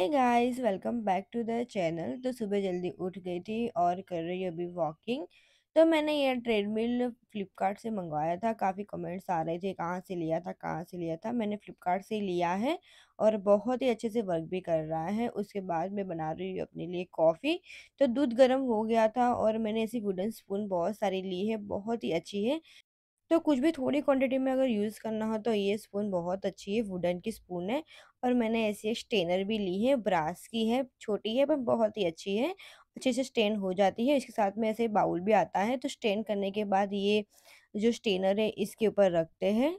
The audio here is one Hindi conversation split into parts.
है guys welcome back to the channel तो सुबह जल्दी उठ गई थी और कर रही अभी वॉकिंग तो मैंने ये ट्रेडमिल फ्लिपकार्ट से मंगवाया था काफ़ी कमेंट्स आ रहे थे कहाँ से लिया था कहाँ से लिया था मैंने फ्लिपकार्ट से लिया है और बहुत ही अच्छे से वर्क भी कर रहा है उसके बाद मैं बना रही हूँ अपने लिए कॉफ़ी तो दूध गर्म हो गया था और मैंने ऐसी वुडन स्पून बहुत सारी ली है बहुत ही अच्छी है तो कुछ भी थोड़ी क्वांटिटी में अगर यूज़ करना हो तो ये स्पून बहुत अच्छी है वुडन की स्पून है और मैंने ऐसी एक स्टेनर भी ली है ब्रास की है छोटी है पर बहुत ही अच्छी है अच्छे से स्टेन हो जाती है इसके साथ में ऐसे बाउल भी आता है तो स्टेन करने के बाद ये जो स्टेनर है इसके ऊपर रखते हैं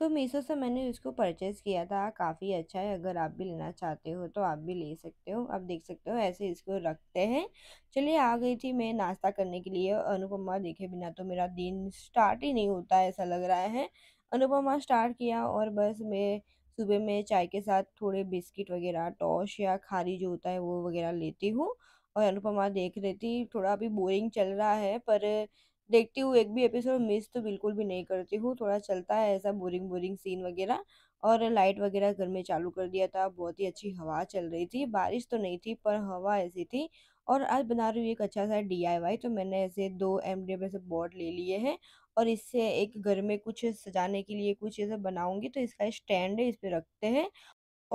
तो मीशो से मैंने इसको परचेज़ किया था काफ़ी अच्छा है अगर आप भी लेना चाहते हो तो आप भी ले सकते हो आप देख सकते हो ऐसे इसको रखते हैं चलिए आ गई थी मैं नाश्ता करने के लिए अनुपमा देखे बिना तो मेरा दिन स्टार्ट ही नहीं होता ऐसा लग रहा है अनुपमा स्टार्ट किया और बस मैं सुबह में चाय के साथ थोड़े बिस्किट वगैरह टॉश या खारी जो होता है वो वगैरह लेती हूँ और अनुपमा देख रही थी थोड़ा अभी बोरिंग चल रहा है पर देखती हूँ एक भी एपिसोड मिस तो बिल्कुल भी नहीं करती हूँ थोड़ा चलता है ऐसा बोरिंग बोरिंग सीन वगैरह और लाइट वगैरह घर में चालू कर दिया था बहुत ही अच्छी हवा चल रही थी बारिश तो नहीं थी पर हवा ऐसी थी और आज बना रही हूँ एक अच्छा सा डी तो मैंने ऐसे दो एम डी ऐसे बोर्ड ले लिए हैं और इससे एक घर में कुछ सजाने के लिए कुछ ऐसा बनाऊंगी तो इसका स्टैंड इस पर रखते हैं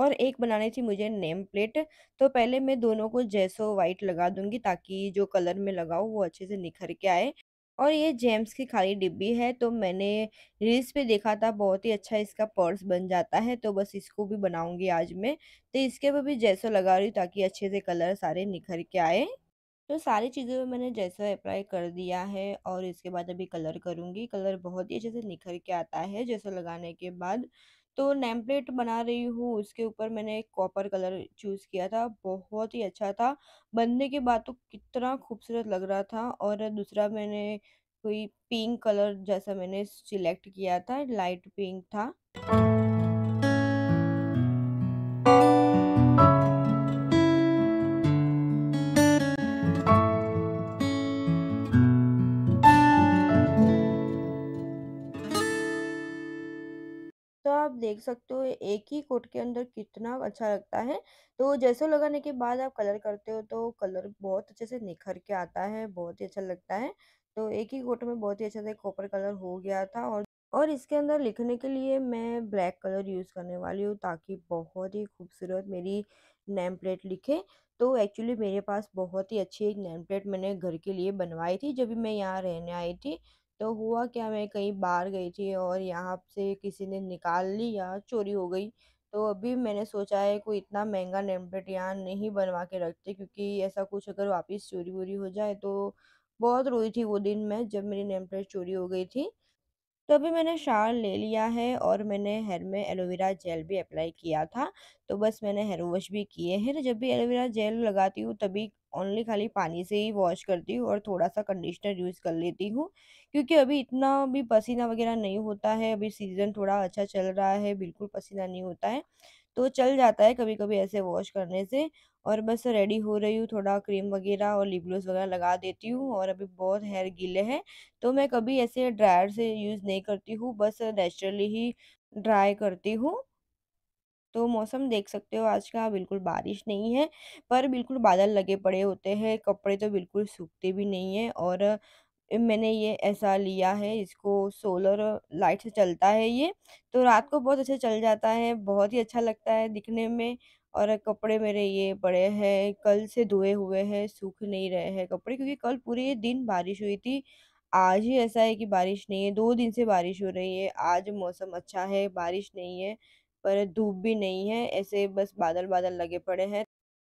और एक बनानी थी मुझे नेम प्लेट तो पहले मैं दोनों को जैसो वाइट लगा दूंगी ताकि जो कलर में लगाऊँ वो अच्छे से निखर के आए और ये जेम्स की खाली डिब्बी है तो मैंने रील्स पे देखा था बहुत ही अच्छा इसका पर्स बन जाता है तो बस इसको भी बनाऊंगी आज मैं तो इसके पर भी जैसो लगा रही हूँ ताकि अच्छे से कलर सारे निखर के आए तो सारी चीज़ों में मैंने जैसा अप्लाई कर दिया है और इसके बाद अभी कलर करूँगी कलर बहुत ही अच्छे से निखर के आता है जैसा लगाने के बाद तो नेम प्लेट बना रही हूँ उसके ऊपर मैंने एक कॉपर कलर चूज़ किया था बहुत ही अच्छा था बनने के बाद तो कितना खूबसूरत लग रहा था और दूसरा मैंने कोई पिंक कलर जैसा मैंने सिलेक्ट किया था लाइट पिंक था आप देख सकते हो एक ही कोट के अंदर कितना अच्छा लगता है तो जैसे लगाने के बाद आप कलर करते हो तो कलर बहुत अच्छे से निखर के आता है बहुत ही अच्छा लगता है तो एक ही कोट में बहुत ही अच्छा से कॉपर कलर हो गया था और और इसके अंदर लिखने के लिए मैं ब्लैक कलर यूज़ करने वाली हूँ ताकि बहुत ही खूबसूरत मेरी नेम प्लेट लिखे तो एक्चुअली मेरे पास बहुत ही अच्छी एक नेम प्लेट मैंने घर के लिए बनवाई थी जब भी मैं यहाँ रहने आई थी तो हुआ क्या मैं कहीं बाहर गई थी और यहाँ से किसी ने निकाल लिया चोरी हो गई तो अभी मैंने सोचा है कोई इतना महंगा नेम प्लेट यहाँ नहीं बनवा के रखते क्योंकि ऐसा कुछ अगर वापस चोरी वोरी हो जाए तो बहुत रोई थी वो दिन मैं जब मेरी नेम प्लेट चोरी हो गई थी तो अभी मैंने शार ले लिया है और मैंने हेयर में एलोवेरा जेल भी अप्लाई किया था तो बस मैंने हेयर वॉश भी किए हैं तो जब भी एलोवेरा जेल लगाती हूँ तभी ओनली खाली पानी से ही वॉश करती हूँ और थोड़ा सा कंडीशनर यूज़ कर लेती हूँ क्योंकि अभी इतना भी पसीना वगैरह नहीं होता है अभी सीज़न थोड़ा अच्छा चल रहा है बिल्कुल पसीना नहीं होता है तो चल जाता है कभी कभी ऐसे वॉश करने से और बस रेडी हो रही हूँ थोड़ा क्रीम वगैरह और लिप ग्लोस वगैरह लगा देती हूँ और अभी बहुत हेयर गीले हैं तो मैं कभी ऐसे ड्रायर से यूज़ नहीं करती हूँ बस नेचुरली ही ड्राई करती हूँ तो मौसम देख सकते हो आज का बिल्कुल बारिश नहीं है पर बिल्कुल बादल लगे पड़े होते हैं कपड़े तो बिल्कुल सूखते भी नहीं हैं और मैंने ये ऐसा लिया है इसको सोलर लाइट से चलता है ये तो रात को बहुत अच्छा चल जाता है बहुत ही अच्छा लगता है दिखने में और कपड़े मेरे ये पड़े हैं कल से धोए हुए हैं सूख नहीं रहे हैं कपड़े क्योंकि कल पूरे दिन बारिश हुई थी आज ही ऐसा है कि बारिश नहीं है दो दिन से बारिश हो रही है आज मौसम अच्छा है बारिश नहीं है पर धूप भी नहीं है ऐसे बस बादल बादल लगे पड़े हैं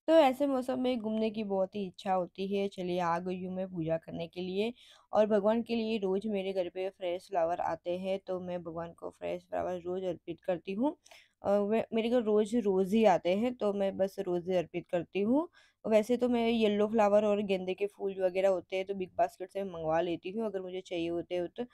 तो ऐसे मौसम में घूमने की बहुत ही इच्छा होती है चलिए आ गई हूँ मैं पूजा करने के लिए और भगवान के लिए रोज़ मेरे घर पे फ्रेश फ्लावर आते हैं तो मैं भगवान को फ्रेश फ्लावर रोज़ अर्पित करती हूँ मेरे घर रोज़ रोज़ ही आते हैं तो मैं बस रोज़ ही अर्पित करती हूँ वैसे तो मैं येलो फ्लावर और गेंदे के फूल वगैरह होते हैं तो बिग बास्केट से मंगवा लेती हूँ अगर मुझे चाहिए होते हो तो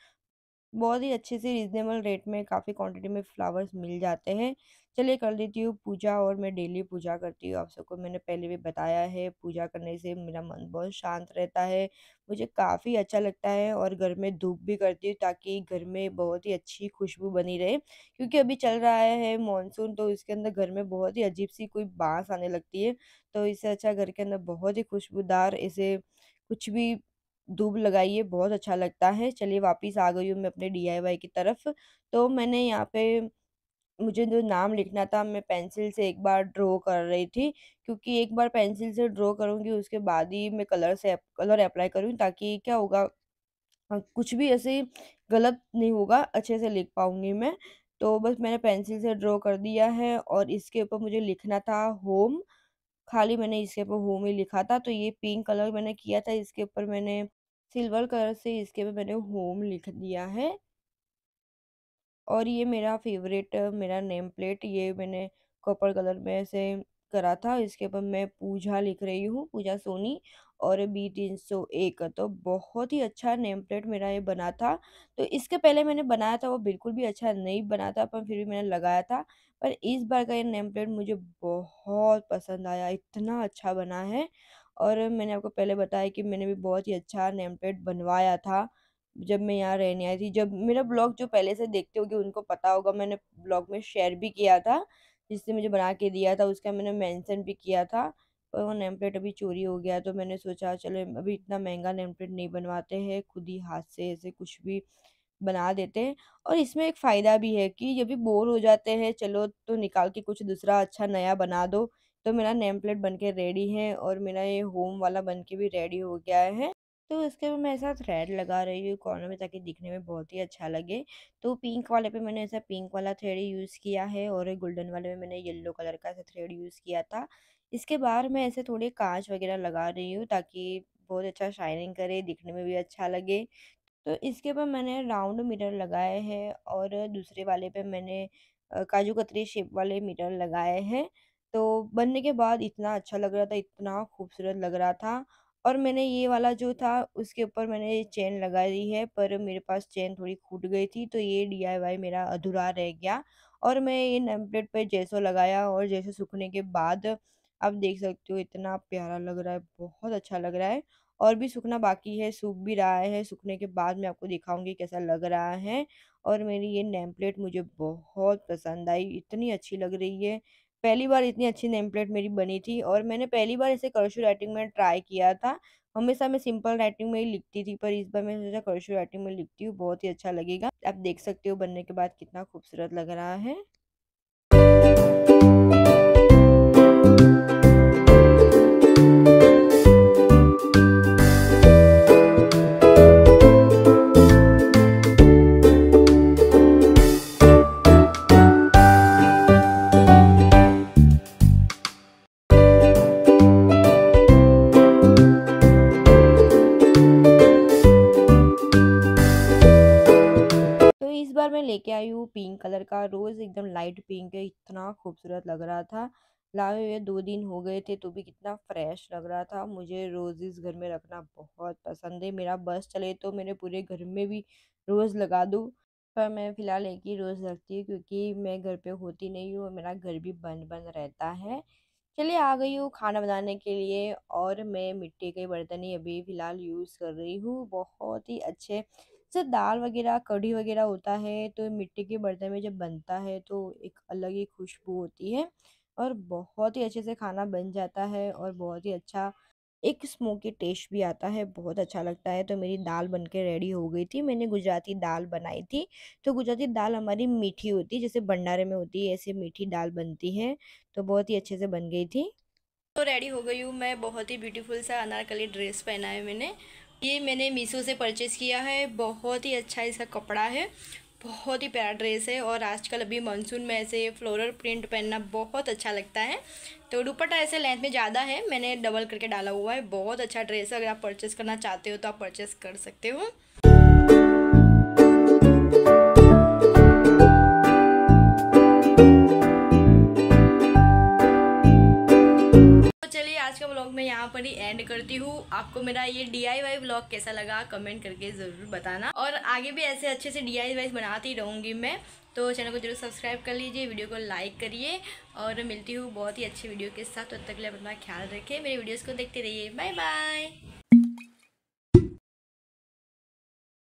बहुत ही अच्छे से रिजनेबल रेट में काफ़ी क्वांटिटी में फ्लावर्स मिल जाते हैं चलिए कर देती हूँ पूजा और मैं डेली पूजा करती हूँ आप सबको मैंने पहले भी बताया है पूजा करने से मेरा मन बहुत शांत रहता है मुझे काफ़ी अच्छा लगता है और घर में धूप भी करती हूँ ताकि घर में बहुत ही अच्छी खुशबू बनी रहे क्योंकि अभी चल रहा है मानसून तो इसके अंदर घर में बहुत ही अजीब सी कोई बाँस आने लगती है तो इससे अच्छा घर के अंदर बहुत ही खुशबूदार इसे कुछ भी धूप लगाइए बहुत अच्छा लगता है चलिए वापस आ गई हूँ मैं अपने डी की तरफ तो मैंने यहाँ पे मुझे जो नाम लिखना था मैं पेंसिल से एक बार ड्रॉ कर रही थी क्योंकि एक बार पेंसिल से ड्रॉ करूँगी उसके बाद ही मैं कलर से कलर अप्लाई करूँ ताकि क्या होगा हाँ, कुछ भी ऐसे गलत नहीं होगा अच्छे से लिख पाऊँगी मैं तो बस मैंने पेंसिल से ड्रॉ कर दिया है और इसके ऊपर मुझे लिखना था होम खाली मैंने इसके ऊपर होम ही लिखा था तो ये पिंक कलर मैंने किया था इसके ऊपर मैंने सिल्वर कलर से इसके ऊपर मैंने होम लिख दिया है और ये मेरा फेवरेट मेरा नेम प्लेट ये मैंने कॉपर कलर में से करा था इसके ऊपर मैं पूजा लिख रही हूँ पूजा सोनी और बी तीन सौ एक तो बहुत ही अच्छा नेम प्लेट मेरा ये बना था तो इसके पहले मैंने बनाया था वो बिल्कुल भी अच्छा नहीं बना था पर फिर भी मैंने लगाया था पर इस बार का ये नेम प्लेट मुझे बहुत पसंद आया इतना अच्छा बना है और मैंने आपको पहले बताया कि मैंने भी बहुत ही अच्छा नेम प्लेट बनवाया था जब मैं यहाँ रहने आई थी जब मेरा ब्लॉग जो पहले से देखते होगे उनको पता होगा मैंने ब्लॉग में शेयर भी किया था जिसने मुझे बना के दिया था उसका मैंने मेंशन भी किया था और वो नेम प्लेट अभी चोरी हो गया तो मैंने सोचा चलो अभी इतना महंगा नेम प्लेट नहीं बनवाते हैं खुद ही हाथ से ऐसे कुछ भी बना देते हैं और इसमें एक फ़ायदा भी है कि जब भी बोर हो जाते हैं चलो तो निकाल के कुछ दूसरा अच्छा नया बना दो तो मेरा नेम प्लेट बन के रेडी है और मेरा ये होम वाला बन के भी रेडी हो गया है तो इसके मैं ऐसा थ्रेड लगा रही हूँ कॉर्नर में ताकि दिखने में बहुत ही अच्छा लगे तो पिंक वाले पे मैंने ऐसा पिंक वाला थ्रेड यूज़ किया है और गोल्डन वाले में मैंने येलो कलर का ऐसा थ्रेड यूज़ किया था इसके बाहर मैं ऐसे थोड़े कांच वगैरह लगा रही हूँ ताकि बहुत अच्छा शाइनिंग करे दिखने में भी अच्छा लगे तो इसके ऊपर मैंने राउंड मिरर लगाए हैं और दूसरे वाले पर मैंने काजू कतरी शेप वाले मिरर लगाए हैं तो बनने के बाद इतना अच्छा लग रहा था इतना खूबसूरत लग रहा था और मैंने ये वाला जो था उसके ऊपर मैंने चेन लगा दी है पर मेरे पास चेन थोड़ी फूट गई थी तो ये डी मेरा अधूरा रह गया और मैं ये प्लेट पर जैसो लगाया और जैसो सूखने के बाद आप देख सकते हो इतना प्यारा लग रहा है बहुत अच्छा लग रहा है और भी सूखना बाकी है सूख भी रहा है सूखने के बाद मैं आपको दिखाऊंगी कैसा लग रहा है और मेरी ये नेम प्लेट मुझे बहुत पसंद आई इतनी अच्छी लग रही है पहली बार इतनी अच्छी नेम प्लेट मेरी बनी थी और मैंने पहली बार इसे कर्शू राइटिंग में ट्राई किया था हमेशा मैं सिंपल राइटिंग में ही लिखती थी पर इस बार मैं सोचा कर्शू राइटिंग में लिखती हूँ बहुत ही अच्छा लगेगा आप देख सकते हो बनने के बाद कितना खूबसूरत लग रहा है लेके आई हूँ पिंक कलर का रोज़ एकदम लाइट पिंक है इतना खूबसूरत लग रहा था लाए हुए दो दिन हो गए थे तो भी कितना फ्रेश लग रहा था मुझे रोजेज़ घर में रखना बहुत पसंद है मेरा बस चले तो मेरे पूरे घर में भी रोज़ लगा दूँ पर मैं फ़िलहाल एक ही रोज़ रखती हूँ क्योंकि मैं घर पे होती नहीं हूँ और मेरा घर भी बंद बंद रहता है चलिए आ गई हूँ खाना बनाने के लिए और मैं मिट्टी के बर्तन ही अभी फ़िलहाल यूज़ कर रही हूँ बहुत ही अच्छे सर दाल वगैरह कढ़ी वगैरह होता है तो मिट्टी के बर्तन में जब बनता है तो एक अलग ही खुशबू होती है और बहुत ही अच्छे से खाना बन जाता है और बहुत ही अच्छा एक स्मोकी टेस्ट भी आता है बहुत अच्छा लगता है तो मेरी दाल बन के रेडी हो गई थी मैंने गुजराती दाल बनाई थी तो गुजराती दाल हमारी मीठी होती है जैसे भंडारे में होती है ऐसे मीठी दाल बनती है तो बहुत ही अच्छे से बन गई थी तो रेडी हो गई हूँ मैं बहुत ही ब्यूटीफुल सा अनारकली ड्रेस पहना है मैंने ये मैंने मीशो से परचेज़ किया है बहुत ही अच्छा इसका कपड़ा है बहुत ही प्यारा ड्रेस है और आजकल अभी मानसून में ऐसे फ्लोरल प्रिंट पहनना बहुत अच्छा लगता है तो दुपट्टा ऐसे लेंथ में ज़्यादा है मैंने डबल करके डाला हुआ है बहुत अच्छा ड्रेस है अगर आप परचेस करना चाहते हो तो आप परचेस कर सकते हो यहाँ पर ही एंड करती हूँ आपको मेरा ये डी आई वाई ब्लॉग कैसा लगा कमेंट करके ज़रूर बताना और आगे भी ऐसे अच्छे से डी आई वाई बनाती रहूँगी मैं तो चैनल को जरूर सब्सक्राइब कर लीजिए वीडियो को लाइक करिए और मिलती हूँ बहुत ही अच्छी वीडियो के साथ तब तो तक लिए अपना ख्याल रखें मेरे वीडियोज़ को देखते रहिए बाय बाय